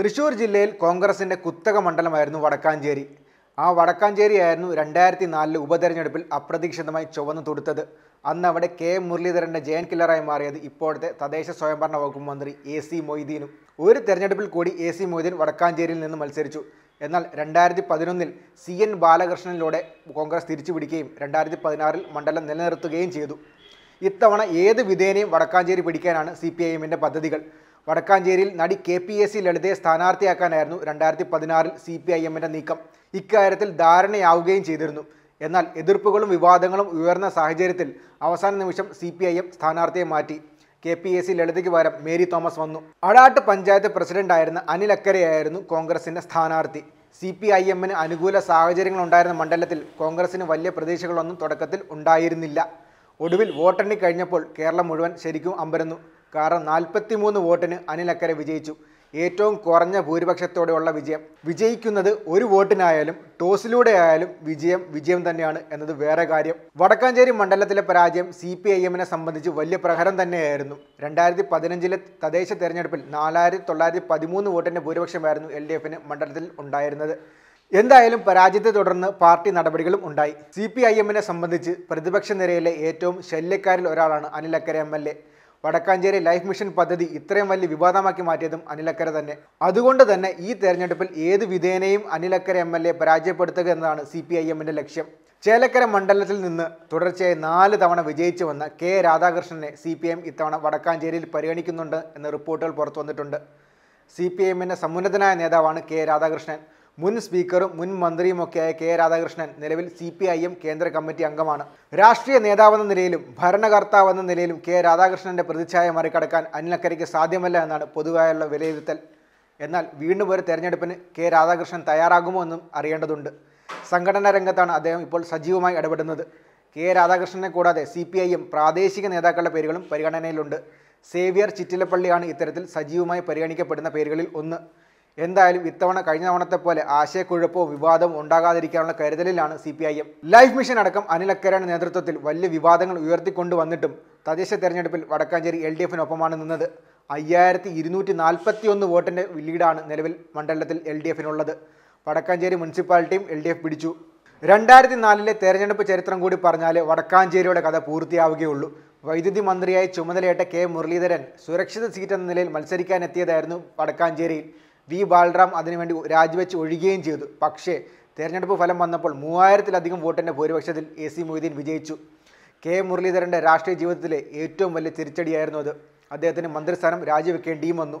തൃശൂർ ജില്ലയിൽ കോൺഗ്രസിൻ്റെ കുത്തക മണ്ഡലമായിരുന്നു വടക്കാഞ്ചേരി ആ വടക്കാഞ്ചേരി ആയിരുന്നു രണ്ടായിരത്തി നാലിലെ ഉപതെരഞ്ഞെടുപ്പിൽ അപ്രതീക്ഷിതമായി ചുവന്നു തൊടുത്തത് അന്ന് അവിടെ കെ എം മുരളീധരൻ്റെ ജയൻ കില്ലറായി മാറിയത് ഇപ്പോഴത്തെ തദ്ദേശ സ്വയംഭരണ വകുപ്പ് മന്ത്രി എ സി മൊയ്തീനും ഒരു തെരഞ്ഞെടുപ്പിൽ കൂടി എ സി മൊയ്തീൻ വടക്കാഞ്ചേരിയിൽ നിന്ന് മത്സരിച്ചു എന്നാൽ രണ്ടായിരത്തി പതിനൊന്നിൽ സി എൻ ബാലകൃഷ്ണനിലൂടെ കോൺഗ്രസ് തിരിച്ചു പിടിക്കുകയും രണ്ടായിരത്തി പതിനാറിൽ മണ്ഡലം നിലനിർത്തുകയും ചെയ്തു ഇത്തവണ ഏത് വിധേനയും വടക്കാഞ്ചേരി പിടിക്കാനാണ് സി പി ഐ എമ്മിൻ്റെ പദ്ധതികൾ വടക്കാഞ്ചേരിയിൽ നടി കെ പി എസ് സി ലളിതയെ സ്ഥാനാർത്ഥിയാക്കാനായിരുന്നു രണ്ടായിരത്തി പതിനാറിൽ സി പി ഐ എമ്മിൻ്റെ നീക്കം ഇക്കാര്യത്തിൽ ധാരണയാവുകയും ചെയ്തിരുന്നു എന്നാൽ എതിർപ്പുകളും വിവാദങ്ങളും ഉയർന്ന സാഹചര്യത്തിൽ അവസാന നിമിഷം സി പി ഐ എം സ്ഥാനാർത്ഥിയെ മാറ്റി കെ പി എസ് സി ലളിതയ്ക്ക് പകരം മേരി തോമസ് വന്നു അടാട്ട് പഞ്ചായത്ത് പ്രസിഡന്റായിരുന്ന അനിൽ അക്കരയായിരുന്നു കോൺഗ്രസിന്റെ സ്ഥാനാർത്ഥി സി പി ഐ എമ്മിന് അനുകൂല സാഹചര്യങ്ങളുണ്ടായിരുന്ന മണ്ഡലത്തിൽ കോൺഗ്രസിന് വലിയ പ്രതീക്ഷകളൊന്നും തുടക്കത്തിൽ ഉണ്ടായിരുന്നില്ല ഒടുവിൽ വോട്ടെണ്ണി കഴിഞ്ഞപ്പോൾ കേരളം മുഴുവൻ ശരിക്കും അമ്പരന്നു കാരണം നാൽപ്പത്തി മൂന്ന് വോട്ടിന് അനിലക്കര വിജയിച്ചു ഏറ്റവും കുറഞ്ഞ ഭൂരിപക്ഷത്തോടെയുള്ള വിജയം വിജയിക്കുന്നത് ഒരു വോട്ടിനായാലും ടോസിലൂടെ ആയാലും വിജയം വിജയം തന്നെയാണ് എന്നത് വേറെ കാര്യം വടക്കാഞ്ചേരി മണ്ഡലത്തിലെ പരാജയം സി പി ഐ എമ്മിനെ സംബന്ധിച്ച് വലിയ പ്രഹരം തന്നെയായിരുന്നു രണ്ടായിരത്തി പതിനഞ്ചിലെ തദ്ദേശ തെരഞ്ഞെടുപ്പിൽ നാലായിരത്തി തൊള്ളായിരത്തി പതിമൂന്ന് വോട്ടിൻ്റെ ഭൂരിപക്ഷമായിരുന്നു എൽ ഡി എഫിന് മണ്ഡലത്തിൽ ഉണ്ടായിരുന്നത് എന്തായാലും പരാജയത്തെ തുടർന്ന് പാർട്ടി നടപടികളും ഉണ്ടായി സി പി ഐ എമ്മിനെ സംബന്ധിച്ച് പ്രതിപക്ഷ നിരയിലെ ഏറ്റവും ശല്യക്കാരിൽ ഒരാളാണ് Anil Akkara M L A Vadakkanchery life mission പദ്ധതി ഇത്രയും വലിയ വിവാദമാക്കി മാറ്റിയതും അനിലക്കര തന്നെ അതുകൊണ്ട് തന്നെ ഈ തെരഞ്ഞെടുപ്പിൽ ഏത് വിധേനയും അനിലക്കര എം എൽ എ പരാജയപ്പെടുത്തുക എന്നതാണ് സി പി ഐ എമ്മിൻ്റെ ലക്ഷ്യം ചേലക്കര മണ്ഡലത്തിൽ നിന്ന് തുടർച്ചയായി നാല് തവണ വിജയിച്ചു വന്ന കെ രാധാകൃഷ്ണനെ സി പി എം ഇത്തവണ വടക്കാഞ്ചേരിയിൽ പരിഗണിക്കുന്നുണ്ട് എന്ന റിപ്പോർട്ടുകൾ പുറത്തു വന്നിട്ടുണ്ട് സി പി എമ്മിൻ്റെ സമുന്നതനായ നേതാവാണ് കെ രാധാകൃഷ്ണൻ മുൻ സ്പീക്കറും മുൻ മന്ത്രിയുമൊക്കെയായ കെ രാധാകൃഷ്ണൻ നിലവിൽ സി പി ഐ എം കേന്ദ്ര കമ്മിറ്റി അംഗമാണ് രാഷ്ട്രീയ നേതാവെന്ന നിലയിലും ഭരണകർത്താവെന്ന നിലയിലും കെ രാധാകൃഷ്ണന്റെ പ്രതിച്ഛായ മറികടക്കാൻ അനിലക്കരയ്ക്ക് സാധ്യമല്ല എന്നാണ് പൊതുവായുള്ള വിലയിരുത്തൽ എന്നാൽ വീണ്ടും ഒരു തെരഞ്ഞെടുപ്പിന് കെ രാധാകൃഷ്ണൻ തയ്യാറാകുമോ എന്നും അറിയേണ്ടതുണ്ട് സംഘടനാ രംഗത്താണ് അദ്ദേഹം ഇപ്പോൾ സജീവമായി ഇടപെടുന്നത് കെ രാധാകൃഷ്ണനെ കൂടാതെ സി പി ഐ എം പ്രാദേശിക നേതാക്കളുടെ പേരുകളും പരിഗണനയിലുണ്ട് സേവ്യർ ചിറ്റിലപ്പള്ളിയാണ് ഇത്തരത്തിൽ സജീവമായി പരിഗണിക്കപ്പെടുന്ന പേരുകളിൽ ഒന്ന് എന്തായാലും ഇത്തവണ കഴിഞ്ഞ തവണത്തെ പോലെ ആശയക്കുഴപ്പവും വിവാദവും ഉണ്ടാകാതിരിക്കാനുള്ള കരുതലിലാണ് C P I M life mission അടക്കം അനിൽ അക്കരയുടെ നേതൃത്വത്തിൽ വലിയ വിവാദങ്ങൾ ഉയർത്തിക്കൊണ്ടു വന്നിട്ടും തദ്ദേശ തെരഞ്ഞെടുപ്പിൽ വടക്കാഞ്ചേരി എൽ ഡി എഫിനൊപ്പമാണ് നിന്നത് അയ്യായിരത്തി ഇരുന്നൂറ്റി നാൽപ്പത്തി ഒന്ന് വോട്ടിൻ്റെ ലീഡാണ് നിലവിൽ മണ്ഡലത്തിൽ എൽ ഡി എഫിനുള്ളത് വടക്കാഞ്ചേരി മുനിസിപ്പാലിറ്റിയും എൽ ഡി എഫ് പിടിച്ചു രണ്ടായിരത്തി നാലിലെ തെരഞ്ഞെടുപ്പ് ചരിത്രം കൂടി പറഞ്ഞാൽ വടക്കാഞ്ചേരിയുടെ കഥ പൂർത്തിയാവുകയുള്ളൂ വൈദ്യുതി മന്ത്രിയായി ചുമതലയേറ്റ കെ മുരളീധരൻ സുരക്ഷിത സീറ്റ് എന്ന നിലയിൽ മത്സരിക്കാനെത്തിയതായിരുന്നു വടക്കാഞ്ചേരിയിൽ വി ബാലറാം അതിനുവേണ്ടി രാജിവെച്ച് ഒഴിയുകയും ചെയ്തു പക്ഷേ തെരഞ്ഞെടുപ്പ് ഫലം വന്നപ്പോൾ മൂവായിരത്തിലധികം വോട്ടിൻ്റെ ഭൂരിപക്ഷത്തിൽ എ സി മൊയ്തീൻ വിജയിച്ചു കെ മുരളീധരൻ്റെ രാഷ്ട്രീയ ജീവിതത്തിലെ ഏറ്റവും വലിയ തിരിച്ചടിയായിരുന്നു അത് അദ്ദേഹത്തിന് മന്ത്രിസ്ഥാനം രാജിവെക്കേണ്ടിയും വന്നു